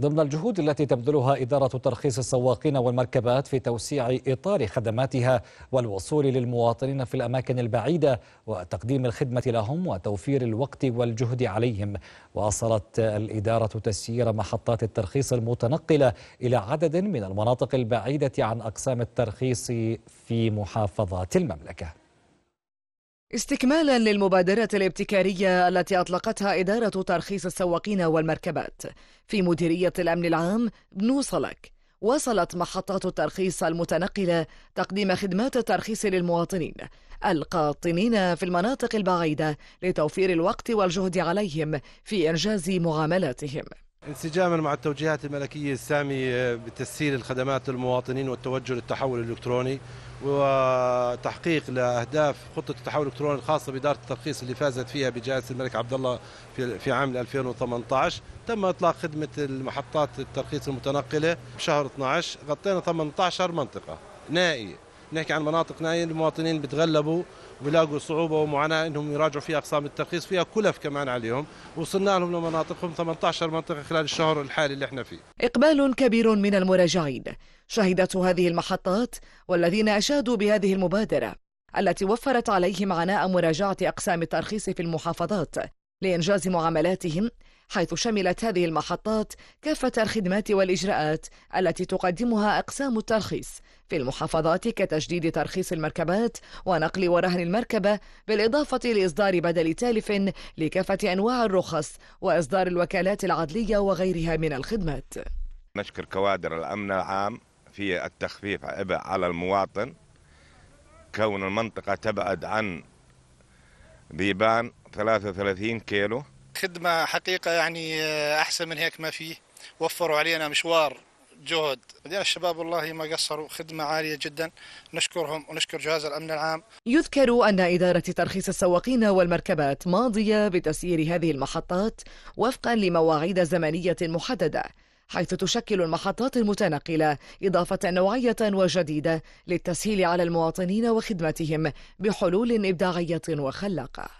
ضمن الجهود التي تبذلها إدارة ترخيص السواقين والمركبات في توسيع إطار خدماتها والوصول للمواطنين في الأماكن البعيدة وتقديم الخدمة لهم وتوفير الوقت والجهد عليهم واصلت الإدارة تسيير محطات الترخيص المتنقلة إلى عدد من المناطق البعيدة عن أقسام الترخيص في محافظات المملكة استكمالا للمبادرة الابتكارية التي أطلقتها إدارة ترخيص السواقين والمركبات في مديرية الأمن العام بنوصلك وصلت محطات الترخيص المتنقلة تقديم خدمات الترخيص للمواطنين القاطنين في المناطق البعيدة لتوفير الوقت والجهد عليهم في إنجاز معاملاتهم انسجاما مع التوجيهات الملكية السامية بتسهيل الخدمات للمواطنين والتوجه للتحول الإلكتروني وتحقيق لأهداف خطة التحول الإلكتروني الخاصة بإدارة الترخيص اللي فازت فيها بجائزة الملك عبد الله في عام 2018 تم إطلاق خدمة المحطات الترخيص المتنقلة بشهر 12 غطينا 18 منطقة نائية نحكي عن مناطق نائيه المواطنين بتغلبوا وبلاقوا صعوبه ومعاناه انهم يراجعوا فيها اقسام الترخيص فيها كلف كمان عليهم وصلنا لهم لمناطقهم 18 منطقه خلال الشهر الحالي اللي احنا فيه اقبال كبير من المراجعين شهدته هذه المحطات والذين اشادوا بهذه المبادره التي وفرت عليهم عناء مراجعه اقسام الترخيص في المحافظات لانجاز معاملاتهم حيث شملت هذه المحطات كافة الخدمات والإجراءات التي تقدمها أقسام الترخيص في المحافظات كتجديد ترخيص المركبات ونقل ورهن المركبة بالإضافة لإصدار بدل تالف لكافة أنواع الرخص وإصدار الوكالات العدلية وغيرها من الخدمات نشكر كوادر الأمن العام في التخفيف على المواطن كون المنطقة تبعد عن ذيبان 33 كيلو خدمة حقيقة يعني آه، أحسن من هيك ما فيه وفروا علينا مشوار جهد مدينة الشباب والله ما قصروا خدمة عالية جدا نشكرهم ونشكر جهاز الأمن العام يذكر أن إدارة ترخيص السواقين والمركبات ماضية بتسيير هذه المحطات وفقا لمواعيد زمنية محددة حيث تشكل المحطات المتنقلة إضافة نوعية وجديدة للتسهيل على المواطنين وخدمتهم بحلول إبداعية وخلاقة